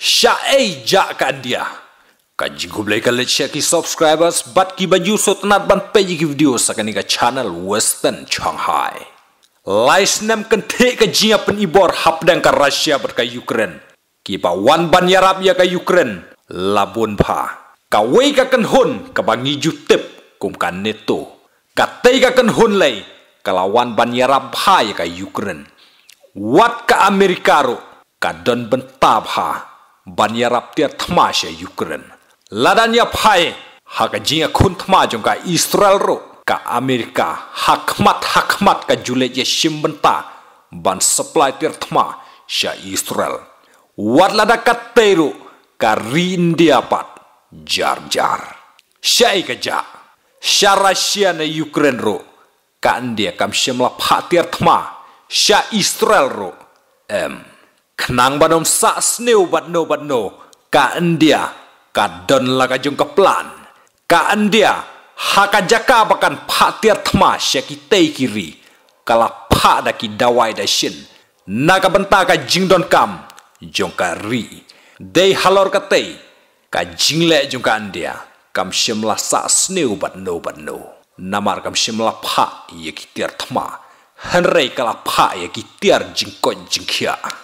Syai jakkan dia. Kaji gublai kali cek subscribers, bat ki baju so tenat ban peji ki video sakan ika channel Western Shanghai. Lais nem kente ke jia pen ibor hap dan ka Rusia berka Ukraine. Ki pa wan ban yarap ya ka ya Ukraine. Labun pa. Ka wei ka ken hun ka bangi jutip kum ka neto. Ka tei ka ken hun lei ka lawan ban yarap ha ya ka ya Ukraine. Wat ka Amerika ro ka don bentab ha banieraptia thamashe Ukraine ladanya phai haka jinga khun thma jongka Israel ro ka Amerika hakmat hakmat ka jule je simbenta ban supply tir tma sha Israel wat lada teru ka ri India pat jar jar syai ka ja sha Russia na Ukraine ro ka India kam simla phatir tma sha Israel ro em Kenang banom sa no bat no. ka endia, ka don laga jung plan. ka endia, haka jaka bakan patiar thma sheki tei kiri kala pak da ki dawai da shin naga benta ka jing don kam jung ka ri dei halor ka tei ka jingle jung ka endia. kam shimla sa no bat no. namar kam shimla pha yeki tiar thma hanrei kala pha jing kon jing kia.